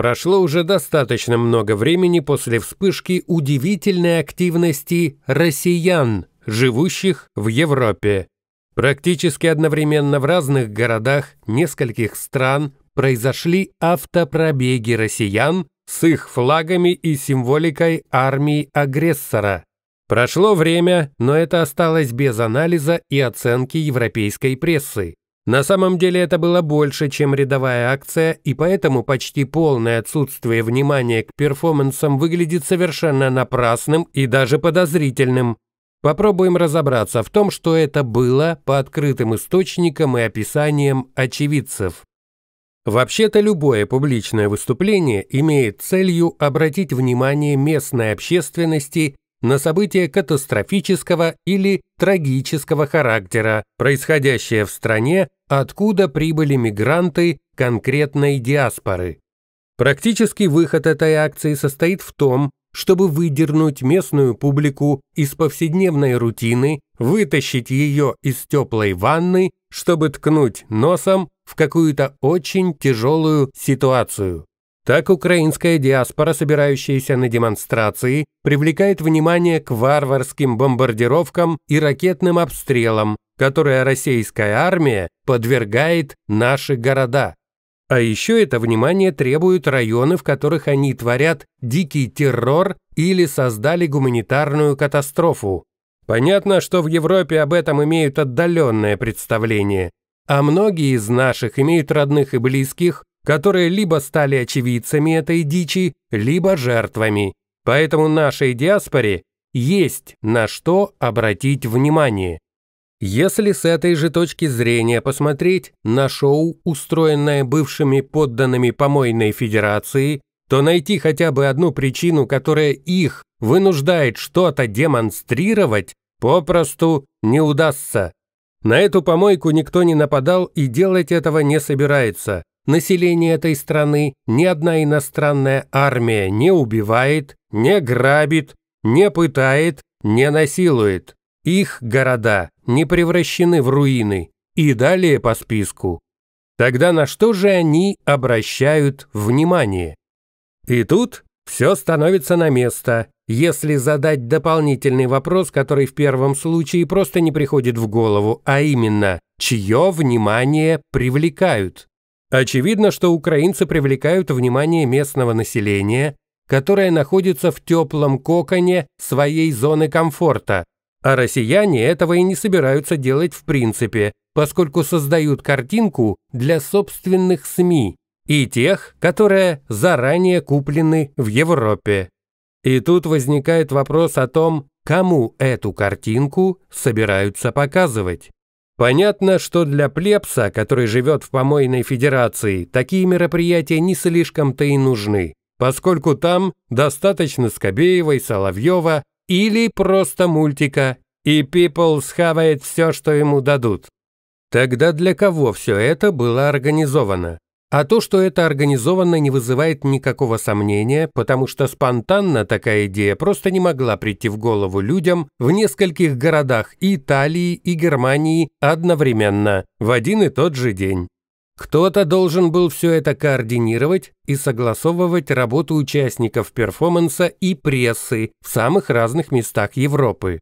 Прошло уже достаточно много времени после вспышки удивительной активности россиян, живущих в Европе. Практически одновременно в разных городах нескольких стран произошли автопробеги россиян с их флагами и символикой армии-агрессора. Прошло время, но это осталось без анализа и оценки европейской прессы. На самом деле это было больше, чем рядовая акция, и поэтому почти полное отсутствие внимания к перформансам выглядит совершенно напрасным и даже подозрительным. Попробуем разобраться в том, что это было по открытым источникам и описаниям очевидцев. Вообще-то любое публичное выступление имеет целью обратить внимание местной общественности на события катастрофического или трагического характера, происходящее в стране, откуда прибыли мигранты конкретной диаспоры. Практический выход этой акции состоит в том, чтобы выдернуть местную публику из повседневной рутины, вытащить ее из теплой ванны, чтобы ткнуть носом в какую-то очень тяжелую ситуацию так украинская диаспора, собирающаяся на демонстрации, привлекает внимание к варварским бомбардировкам и ракетным обстрелам, которые российская армия подвергает наши города. А еще это внимание требуют районы, в которых они творят дикий террор или создали гуманитарную катастрофу. Понятно, что в Европе об этом имеют отдаленное представление, а многие из наших имеют родных и близких, которые либо стали очевидцами этой дичи, либо жертвами. Поэтому нашей диаспоре есть на что обратить внимание. Если с этой же точки зрения посмотреть на шоу, устроенное бывшими подданными помойной федерации, то найти хотя бы одну причину, которая их вынуждает что-то демонстрировать, попросту не удастся. На эту помойку никто не нападал и делать этого не собирается население этой страны ни одна иностранная армия не убивает, не грабит, не пытает, не насилует. Их города не превращены в руины. И далее по списку. Тогда на что же они обращают внимание? И тут все становится на место, если задать дополнительный вопрос, который в первом случае просто не приходит в голову, а именно, чье внимание привлекают? Очевидно, что украинцы привлекают внимание местного населения, которое находится в теплом коконе своей зоны комфорта, а россияне этого и не собираются делать в принципе, поскольку создают картинку для собственных СМИ и тех, которые заранее куплены в Европе. И тут возникает вопрос о том, кому эту картинку собираются показывать. Понятно, что для плебса, который живет в помойной федерации, такие мероприятия не слишком-то и нужны, поскольку там достаточно Скобеева и Соловьева или просто мультика, и People схавает все, что ему дадут. Тогда для кого все это было организовано? А то, что это организовано, не вызывает никакого сомнения, потому что спонтанно такая идея просто не могла прийти в голову людям в нескольких городах и Италии и Германии одновременно, в один и тот же день. Кто-то должен был все это координировать и согласовывать работу участников перформанса и прессы в самых разных местах Европы.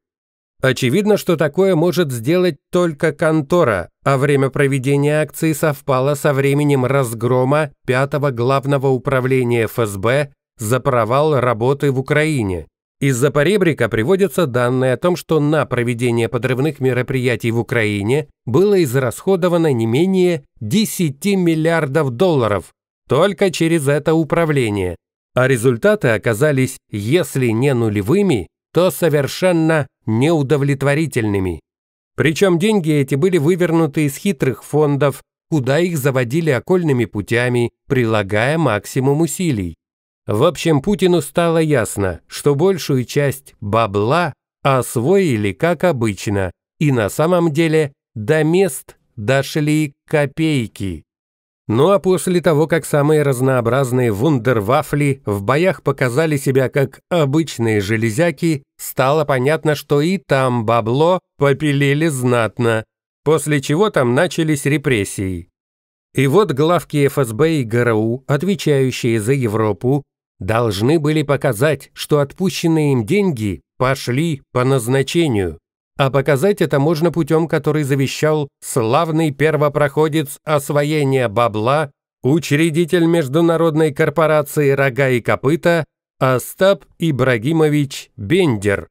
Очевидно, что такое может сделать только контора, а время проведения акции совпало со временем разгрома пятого главного управления ФСБ за провал работы в Украине. Из-за поребрика приводятся данные о том, что на проведение подрывных мероприятий в Украине было израсходовано не менее 10 миллиардов долларов только через это управление, а результаты оказались, если не нулевыми, то совершенно неудовлетворительными. Причем деньги эти были вывернуты из хитрых фондов, куда их заводили окольными путями, прилагая максимум усилий. В общем, Путину стало ясно, что большую часть бабла освоили как обычно, и на самом деле до мест дошли копейки. Ну а после того, как самые разнообразные вундервафли в боях показали себя как обычные железяки, стало понятно, что и там бабло попилили знатно, после чего там начались репрессии. И вот главки ФСБ и ГРУ, отвечающие за Европу, должны были показать, что отпущенные им деньги пошли по назначению а показать это можно путем, который завещал славный первопроходец освоения бабла, учредитель международной корпорации «Рога и копыта» Остап Ибрагимович Бендер.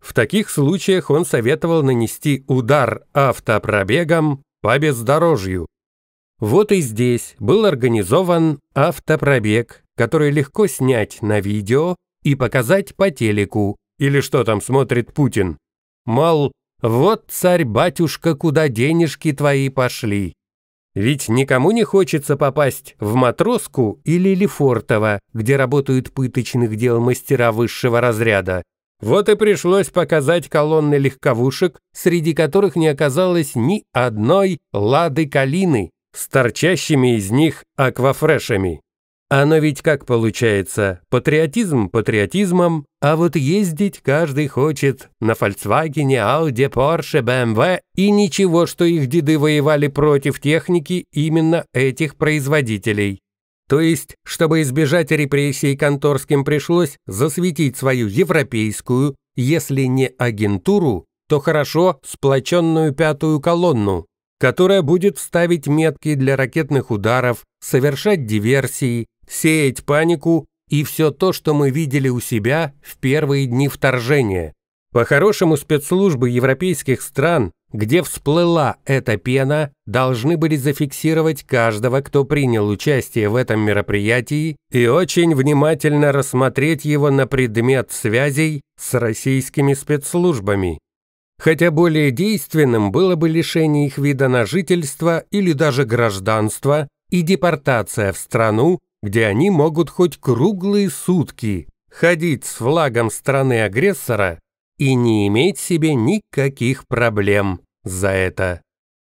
В таких случаях он советовал нанести удар автопробегом по бездорожью. Вот и здесь был организован автопробег, который легко снять на видео и показать по телеку, или что там смотрит Путин, Мол, вот царь-батюшка, куда денежки твои пошли. Ведь никому не хочется попасть в Матроску или Лефортово, где работают пыточных дел мастера высшего разряда. Вот и пришлось показать колонны легковушек, среди которых не оказалось ни одной «Лады Калины» с торчащими из них аквафрешами. Оно ведь как получается, патриотизм патриотизмом, а вот ездить каждый хочет на Фольксвагене, Ауди, Порше, БМВ и ничего, что их деды воевали против техники именно этих производителей. То есть, чтобы избежать репрессий конторским пришлось засветить свою европейскую, если не агентуру, то хорошо сплоченную пятую колонну, которая будет ставить метки для ракетных ударов, совершать диверсии, сеять панику и все то, что мы видели у себя в первые дни вторжения. По-хорошему, спецслужбы европейских стран, где всплыла эта пена, должны были зафиксировать каждого, кто принял участие в этом мероприятии, и очень внимательно рассмотреть его на предмет связей с российскими спецслужбами. Хотя более действенным было бы лишение их вида на жительство или даже гражданства и депортация в страну, где они могут хоть круглые сутки ходить с флагом страны-агрессора и не иметь себе никаких проблем за это.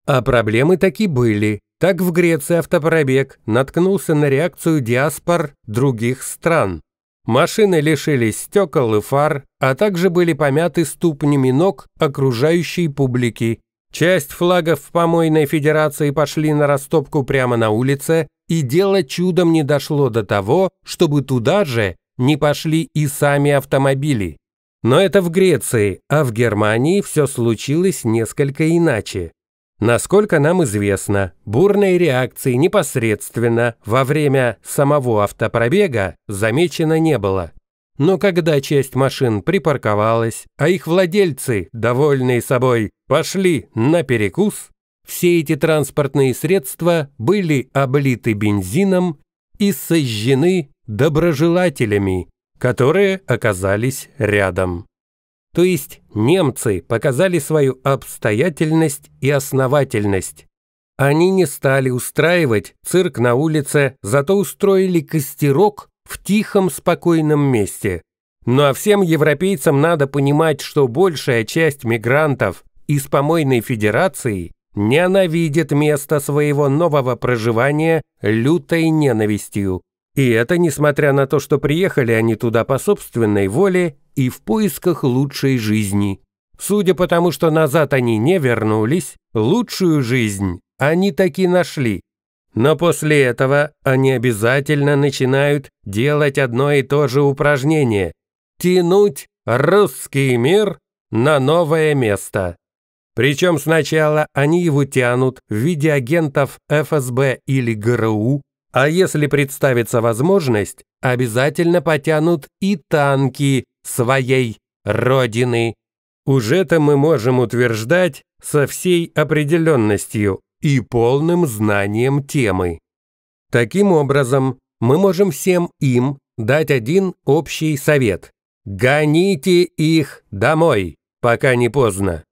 А проблемы таки были. Так в Греции автопробег наткнулся на реакцию диаспор других стран. Машины лишились стекол и фар, а также были помяты ступнями ног окружающей публики. Часть флагов в помойной федерации пошли на растопку прямо на улице, и дело чудом не дошло до того, чтобы туда же не пошли и сами автомобили. Но это в Греции, а в Германии все случилось несколько иначе. Насколько нам известно, бурной реакции непосредственно во время самого автопробега замечено не было. Но когда часть машин припарковалась, а их владельцы, довольные собой, пошли на перекус, все эти транспортные средства были облиты бензином и сожжены доброжелателями, которые оказались рядом. То есть немцы показали свою обстоятельность и основательность. Они не стали устраивать цирк на улице, зато устроили костерок в тихом спокойном месте. Ну а всем европейцам надо понимать, что большая часть мигрантов из помойной федерации ненавидит место своего нового проживания лютой ненавистью. И это несмотря на то, что приехали они туда по собственной воле и в поисках лучшей жизни. Судя по тому, что назад они не вернулись, лучшую жизнь они таки нашли. Но после этого они обязательно начинают делать одно и то же упражнение – тянуть русский мир на новое место. Причем сначала они его тянут в виде агентов ФСБ или ГРУ, а если представится возможность, обязательно потянут и танки своей родины. Уже это мы можем утверждать со всей определенностью и полным знанием темы. Таким образом, мы можем всем им дать один общий совет. Гоните их домой, пока не поздно.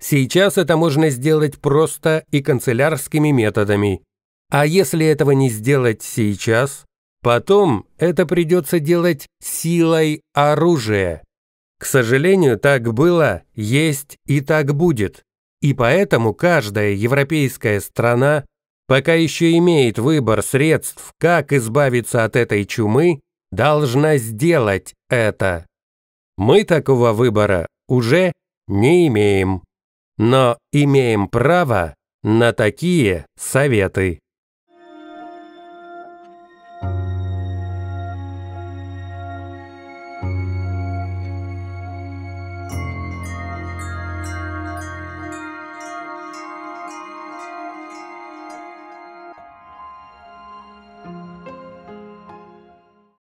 Сейчас это можно сделать просто и канцелярскими методами. А если этого не сделать сейчас, потом это придется делать силой оружия. К сожалению, так было, есть и так будет. И поэтому каждая европейская страна пока еще имеет выбор средств, как избавиться от этой чумы, должна сделать это. Мы такого выбора уже не имеем но имеем право на такие советы.